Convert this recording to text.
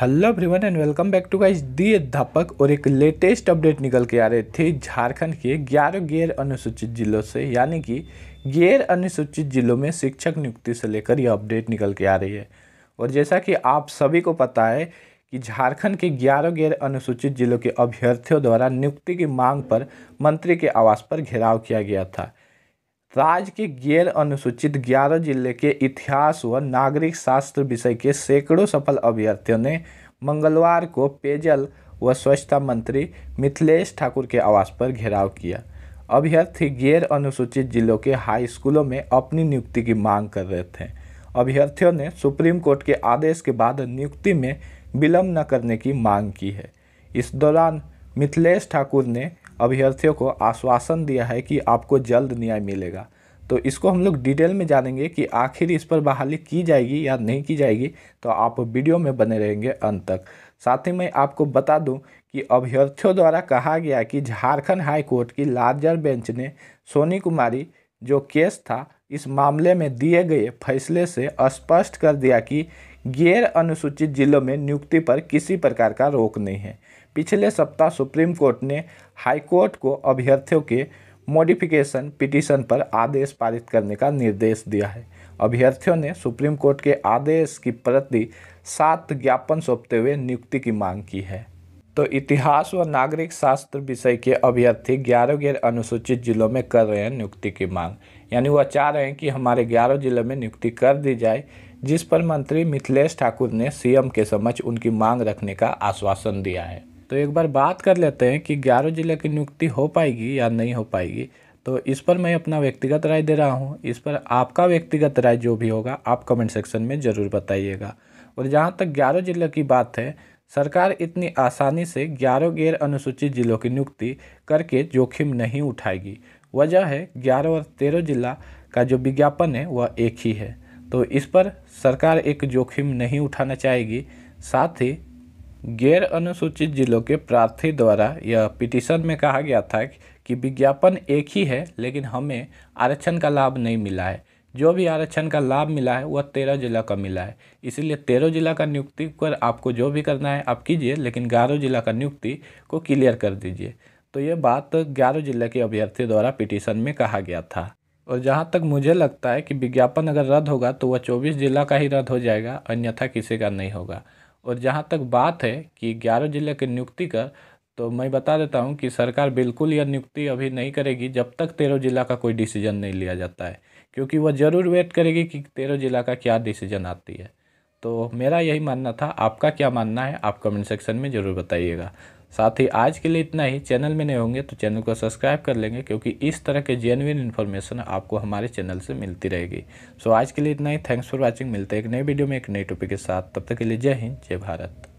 hello everyone and welcome back to guys the अध्यापक और एक लेटेस्ट अपडेट निकल के आ रहे थे झारखंड के ग्यारह गैर अनुसूचित जिलों से यानी कि गैर अनुसूचित जिलों में शिक्षक नियुक्ति से लेकर यह अपडेट निकल के आ रही है और जैसा कि आप सभी को पता है कि झारखंड के ग्यारह गैर अनुसूचित जिलों के अभ्यर्थियों द्वारा नियुक्ति की मांग पर मंत्री के आवास पर घेराव किया गया था राज्य के गैर अनुसूचित ग्यारह जिले के इतिहास व नागरिक शास्त्र विषय के सैकड़ों सफल अभ्यर्थियों ने मंगलवार को पेयजल व स्वच्छता मंत्री मिथिलेश ठाकुर के आवास पर घेराव किया अभ्यर्थी गैर अनुसूचित जिलों के हाई स्कूलों में अपनी नियुक्ति की मांग कर रहे थे अभ्यर्थियों ने सुप्रीम कोर्ट के आदेश के बाद नियुक्ति में विलम्ब न करने की मांग की है इस दौरान मिथिलेश ठाकुर ने अभ्यर्थियों को आश्वासन दिया है कि आपको जल्द न्याय मिलेगा तो इसको हम लोग डिटेल में जानेंगे कि आखिर इस पर बहाली की जाएगी या नहीं की जाएगी तो आप वीडियो में बने रहेंगे अंत तक साथ ही मैं आपको बता दूं कि अभ्यर्थियों द्वारा कहा गया कि झारखंड हाई कोर्ट की लार्जर बेंच ने सोनी कुमारी जो केस था इस मामले में दिए गए फैसले से स्पष्ट कर दिया कि गैर अनुसूचित जिलों में नियुक्ति पर किसी प्रकार का रोक नहीं है पिछले सप्ताह सुप्रीम कोर्ट ने हाईकोर्ट को अभ्यर्थियों के मॉडिफिकेशन पिटीशन पर आदेश पारित करने का निर्देश दिया है अभ्यर्थियों ने सुप्रीम कोर्ट के आदेश की प्रति सात ज्ञापन सौंपते हुए नियुक्ति की मांग की है तो इतिहास व नागरिक शास्त्र विषय के अभ्यर्थी ग्यारह गैर अनुसूचित जिलों में कर रहे हैं नियुक्ति की मांग यानी वह चाह रहे हैं कि हमारे ग्यारह जिलों में नियुक्ति कर दी जाए जिस पर मंत्री मिथिलेश ठाकुर ने सीएम के समक्ष उनकी मांग रखने का आश्वासन दिया है तो एक बार बात कर लेते हैं कि ग्यारह जिले की नियुक्ति हो पाएगी या नहीं हो पाएगी तो इस पर मैं अपना व्यक्तिगत राय दे रहा हूँ इस पर आपका व्यक्तिगत राय जो भी होगा आप कमेंट सेक्शन में ज़रूर बताइएगा और जहाँ तक ग्यारह जिले की बात है सरकार इतनी आसानी से ग्यारह गैर अनुसूचित जिलों की नियुक्ति करके जोखिम नहीं उठाएगी वजह है ग्यारह और तेरह जिला का जो विज्ञापन है वह एक ही है तो इस पर सरकार एक जोखिम नहीं उठाना चाहेगी साथ ही गैर अनुसूचित जिलों के प्रार्थी द्वारा यह पिटीशन में कहा गया था कि विज्ञापन एक ही है लेकिन हमें आरक्षण का लाभ नहीं मिला है जो भी आरक्षण का लाभ मिला है वह तेरह जिला का मिला है इसीलिए तेरह जिला का नियुक्ति पर आपको जो भी करना है आप कीजिए लेकिन ग्यारह जिला का नियुक्ति को क्लियर कर दीजिए तो ये बात ग्यारह जिले के अभ्यर्थी द्वारा पिटीशन में कहा गया था और जहाँ तक मुझे लगता है कि विज्ञापन अगर रद्द होगा तो वह चौबीस जिला का ही रद्द हो जाएगा अन्यथा किसी का नहीं होगा और जहाँ तक बात है कि ग्यारह जिले की नियुक्ति का तो मैं बता देता हूँ कि सरकार बिल्कुल यह नियुक्ति अभी नहीं करेगी जब तक तेरह जिला का कोई डिसीजन नहीं लिया जाता है क्योंकि वह ज़रूर वेट करेगी कि तेरह जिला का क्या डिसीजन आती है तो मेरा यही मानना था आपका क्या मानना है आप कमेंट सेक्शन में ज़रूर बताइएगा साथ ही आज के लिए इतना ही चैनल में नहीं होंगे तो चैनल को सब्सक्राइब कर लेंगे क्योंकि इस तरह के जेनविन इन्फॉर्मेशन आपको हमारे चैनल से मिलती रहेगी सो आज के लिए इतना ही थैंक्स फॉर वॉचिंग मिलते हैं एक नए वीडियो में एक नए टॉपिक के साथ तब तक के लिए जय हिंद जय भारत